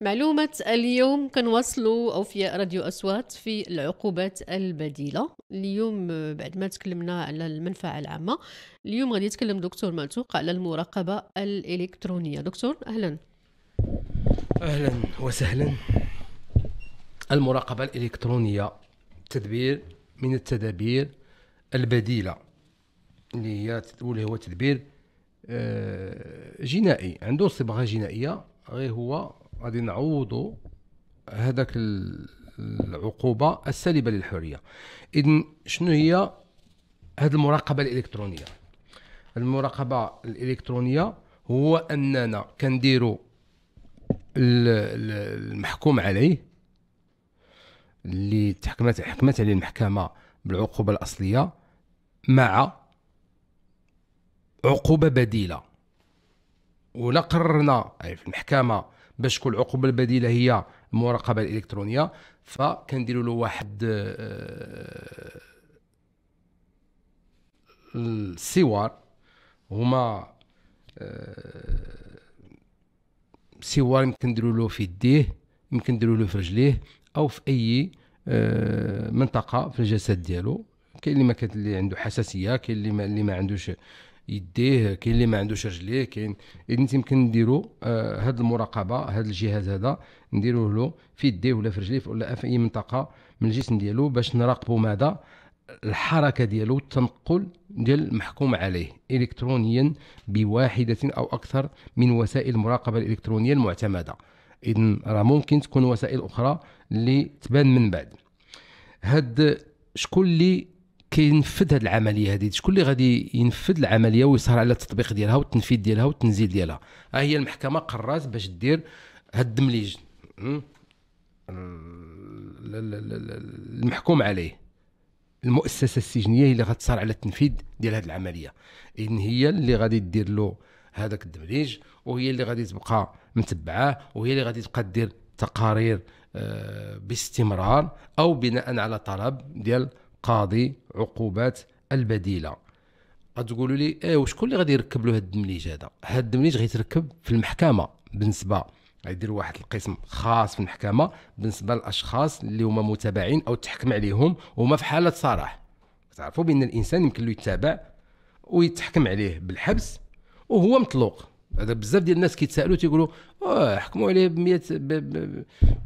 معلومة اليوم أو أوفياء راديو أصوات في العقوبات البديلة اليوم بعد ما تكلمنا على المنفعة العامة اليوم غادي يتكلم دكتور مالتوق على المراقبة الإلكترونية دكتور أهلا أهلا وسهلا المراقبة الإلكترونية تدبير من التدابير البديلة اللي هي هو تدبير آه، جنائي عنده صبغة جنائية غير هو غادي نعوضوا هذاك العقوبه السالبه للحريه اذا شنو هي هذه المراقبه الالكترونيه المراقبه الالكترونيه هو اننا كنديروا المحكوم عليه اللي تحكمت حكمت عليه المحكمه بالعقوبه الاصليه مع عقوبه بديله ولا قررنا في المحكمه باش تكون العقوبه البديله هي المراقبه الالكترونيه فكنديروا له واحد آه، السوار هما آه، سوار يمكن نديروا له في يديه يمكن نديروا له في رجليه او في اي آه، منطقه في الجسد ديالو كاين اللي ما كانت اللي عنده حساسيه كاين اللي ما اللي ما عندوش يديه كاين اللي ما عندوش رجليه كاين اذا يمكن نديرو آه هاد المراقبه هاد الجهاز هذا نديروه له في يديه ولا في رجليه ولا في اي منطقه من الجسم ديالو باش نراقبوا ماذا الحركه ديالو التنقل ديال المحكوم عليه الكترونيا بواحده او اكثر من وسائل المراقبه الالكترونيه المعتمده اذا راه ممكن تكون وسائل اخرى اللي تبان من بعد هاد شكون اللي كينفذ هذه العمليه هذه شكون اللي غادي ينفذ العمليه ويسهر على التطبيق ديالها والتنفيذ ديالها والتنزيل ديالها ها هي المحكمه قررت باش دير هاد الدمليج المحكوم عليه المؤسسه السجنيه هي اللي غتسهر على التنفيذ ديال هذه العمليه ان هي اللي غادي دير له هذاك الدمليج وهي اللي غادي تبقى متبعاه وهي اللي غادي تبقى دير تقارير آه، باستمرار او بناء على طلب ديال قاضي عقوبات البديله غتقولوا لي ايه وشكون اللي غادي يركب له هاد الدمليج هذا هاد الدمليج غيتركب في المحكمه بالنسبه غيدير واحد القسم خاص في المحكمه بالنسبه للاشخاص اللي هما متابعين او تحكم عليهم وما في حاله صراح تعرفوا بان الانسان يمكن له يتابع ويتحكم عليه بالحبس وهو مطلوق هذا بزاف ديال الناس كيتسائلوا تيقولوا حكموا عليه ب 100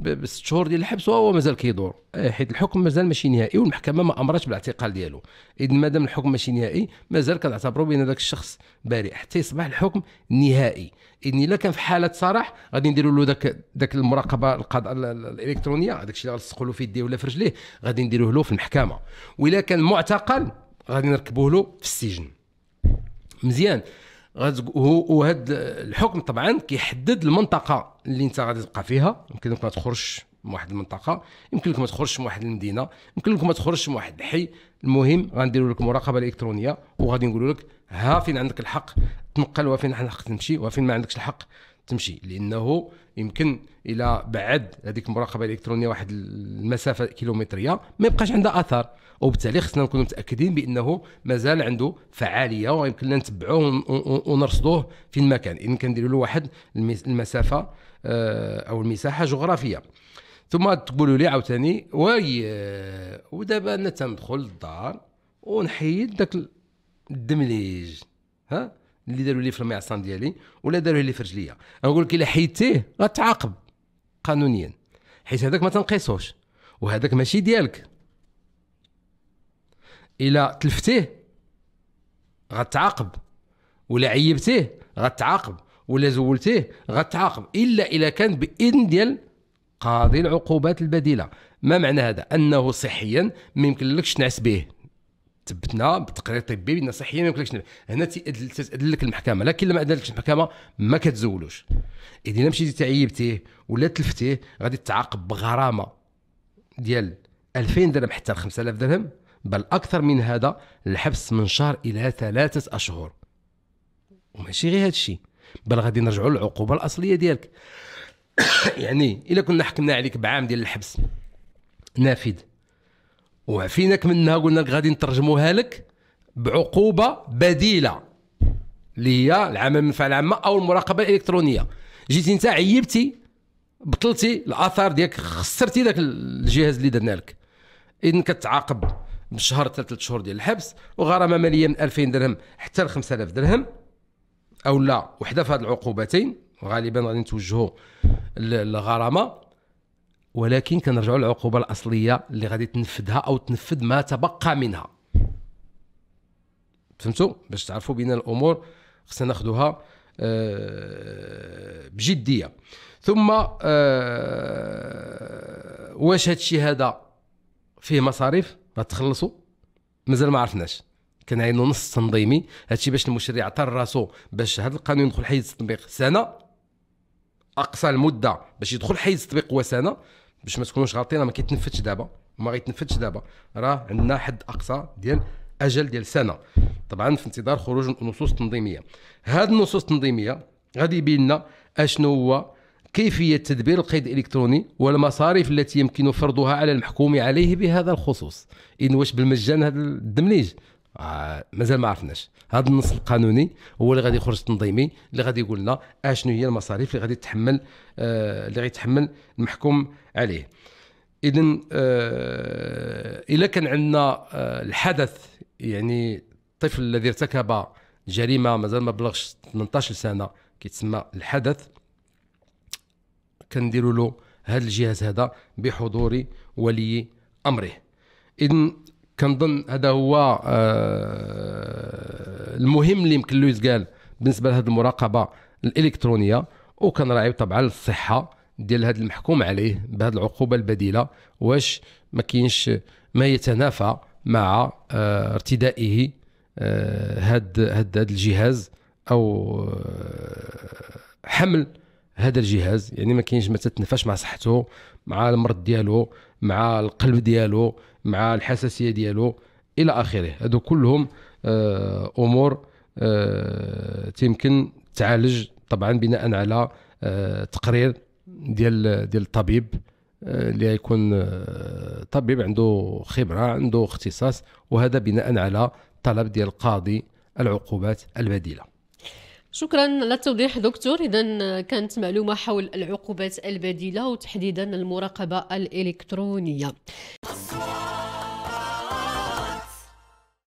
بست شهور ديال الحبس وهو مازال كيدور إيه، حيت الحكم مازال ماشي نهائي والمحكمه ما امرتش بالاعتقال ديالو اذا مادام الحكم ماشي نهائي مازال كنعتبروا بان ذاك الشخص بريء حتى يصبح الحكم نهائي اذا الا كان في حاله صراح غادي نديروا له ذاك ذاك المراقبه القضاء الالكترونيه هذاك الشيء اللي غنلصقوا له في يديه ولا في رجليه غادي نديروه له في المحكمه واذا كان معتقل غادي نركبوه له في السجن مزيان وهذا الحكم طبعا كيحدد المنطقه اللي انت غادي تبقى فيها يمكن لك ما تخرجش من واحد المنطقه يمكن لك ما تخرجش من واحد المدينه يمكن لك ما تخرجش من واحد الحي المهم غنديروا لك مراقبه الكترونيه وغادي نقولوا لك ها فين عندك الحق تنقل وفين عندك الحق تمشي وفين ما عندكش الحق تمشي لانه يمكن الى بعد هذيك المراقبه الالكترونيه واحد المسافه كيلومتريه ما يبقاش عندها اثر وبالتالي خصنا نكونوا متاكدين بانه مازال عنده فعاليه ويمكن لنا نتبعوه ونرصدوه فين ما كان اذا له واحد المسافه آه، او المساحه جغرافيه ثم تقولوا لي عاوتاني وي آه، ودابا انا تندخل للدار ونحيد داك الدمليج ها اللي داروا لي في المعصم ديالي ولا داروا لي في رجليا نقول لك الا حيدتيه غتعاقب قانونيا حيث هذاك ما تنقيسوش وهذاك ماشي ديالك الا تلفتيه غتعاقب ولا عيبتيه غتعاقب ولا زولتيه غتعاقب الا اذا كان باذن ديال قاضي العقوبات البديله ما معنى هذا انه صحيا ما لكش تنعس به ثبتنا بتقرير طبي بان صحيا ما يمكنلكش هنا تأدل لك المحكمه لكن لما ادلكش المحكمه ما كتزولوش اذا مشيتي تعيبتيه ولا تلفتيه غادي تعاقب بغرامه ديال 2000 درهم حتى 5000 درهم بل اكثر من هذا الحبس من شهر الى ثلاثه اشهر وماشي غير هذا الشيء بل غادي نرجعوا للعقوبه الاصليه ديالك يعني الا كنا حكمنا عليك بعام ديال الحبس نافذ وعفيناك منها قلنا لك غادي نترجموها لك بعقوبه بديله اللي هي العمل المنفعه العامه او المراقبه الالكترونيه جيتي انت عيبتي بطلتي الاثار ديالك خسرتي ذاك الجهاز اللي درنا لك اذا كتعاقب بشهر حتى ثلاث شهور ديال الحبس وغرامه ماليه من 2000 درهم حتى ل 5000 درهم او لا وحده في هذه العقوبتين غالبا غادي نتوجهوا للغرامه ولكن كنرجعوا للعقوبه الاصليه اللي غادي تنفذها او تنفذ ما تبقى منها فهمتوا باش تعرفوا بان الامور خصنا ناخذوها آه، بجديه ثم آه، واش الشيء هذا فيه مصاريف غتخلصوا مازال ما عرفناش كنعينوا نص تنظيمي هادشي باش المشرع عطى راسو باش هذا القانون يدخل حيز التطبيق سنه اقصى المده باش يدخل حيز التطبيق هو سنه باش ما تكونوش غالطين راه ما كيتنفذش دابا ما غيتنفذش دابا راه عندنا حد اقصى ديال اجل ديال سنه طبعا في انتظار خروج النصوص التنظيميه هذه النصوص التنظيميه غادي يبين لنا اشنو هو كيفيه تدبير القيد الالكتروني والمصاريف التي يمكن فرضها على المحكوم عليه بهذا الخصوص ان واش بالمجان هذا الدمليج آه مازال ما عرفناش هذا النص القانوني هو اللي غادي يخرج تنظيمي اللي غادي يقول لنا اشنو آه، هي المصاريف اللي غادي تحمل آه اللي يتحمل المحكوم عليه اذا آه الا كان عندنا آه الحدث يعني الطفل الذي ارتكب جريمه مازال ما بلغش 18 سنه كيتسمى الحدث كنديروا له هذا الجهاز هذا بحضور ولي امره اذا كنظن هذا هو آه، المهم اللي يمكن له يتقال بالنسبه لهذه المراقبه الالكترونيه وكنراعي طبعا الصحه ديال هذا المحكوم عليه بهذه العقوبه البديله واش ما كاينش ما يتنافى مع آه، ارتدائه آه، هاد هاد هاد الجهاز او حمل هذا الجهاز يعني ما كاينش ما تتنفاش مع صحته مع المرض ديالو مع القلب ديالو مع الحساسيه ديالو الى اخره هادو كلهم آه، امور آه، تيمكن تعالج طبعا بناء على آه، تقرير ديال ديال الطبيب اللي يكون طبيب عنده خبره عنده اختصاص وهذا بناء على طلب ديال قاضي العقوبات البديله شكرا للتوضيح دكتور اذا كانت معلومه حول العقوبات البديله وتحديدا المراقبه الالكترونيه